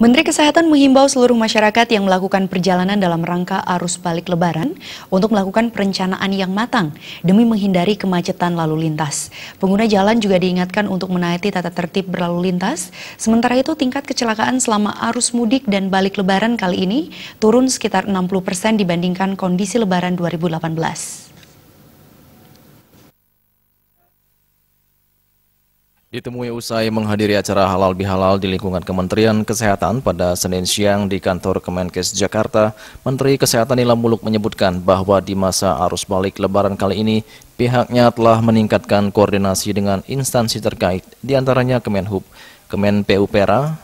Menteri Kesehatan menghimbau seluruh masyarakat yang melakukan perjalanan dalam rangka arus balik lebaran untuk melakukan perencanaan yang matang demi menghindari kemacetan lalu lintas. Pengguna jalan juga diingatkan untuk menaati tata tertib berlalu lintas. Sementara itu tingkat kecelakaan selama arus mudik dan balik lebaran kali ini turun sekitar 60% dibandingkan kondisi lebaran 2018. Ditemui usai menghadiri acara halal bihalal di lingkungan Kementerian Kesehatan pada Senin siang di kantor Kemenkes Jakarta, Menteri Kesehatan Nila Muluk menyebutkan bahwa di masa arus balik lebaran kali ini, pihaknya telah meningkatkan koordinasi dengan instansi terkait, diantaranya Kemenhub, Kemen PUPera,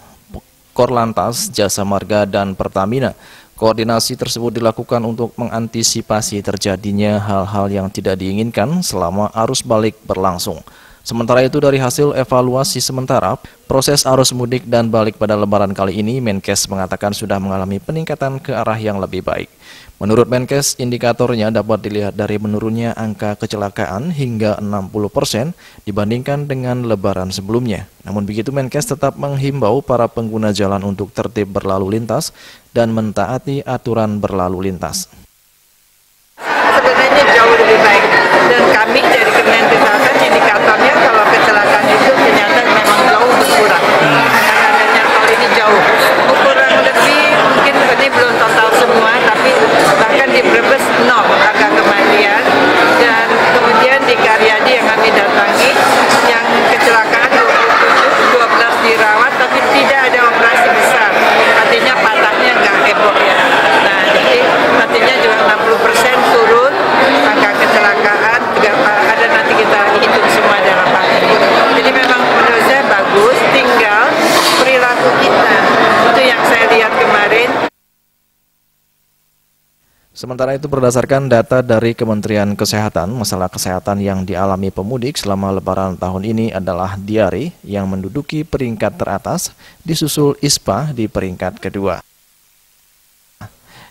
Korlantas, Jasa Marga, dan Pertamina. Koordinasi tersebut dilakukan untuk mengantisipasi terjadinya hal-hal yang tidak diinginkan selama arus balik berlangsung. Sementara itu dari hasil evaluasi sementara, proses arus mudik dan balik pada lebaran kali ini Menkes mengatakan sudah mengalami peningkatan ke arah yang lebih baik. Menurut Menkes, indikatornya dapat dilihat dari menurunnya angka kecelakaan hingga 60% persen dibandingkan dengan lebaran sebelumnya. Namun begitu Menkes tetap menghimbau para pengguna jalan untuk tertib berlalu lintas dan mentaati aturan berlalu lintas. Sementara itu berdasarkan data dari Kementerian Kesehatan, masalah kesehatan yang dialami pemudik selama lebaran tahun ini adalah diare yang menduduki peringkat teratas, disusul ISPA di peringkat kedua.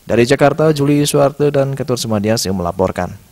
Dari Jakarta, Juli Suwarte dan Ketur yang melaporkan.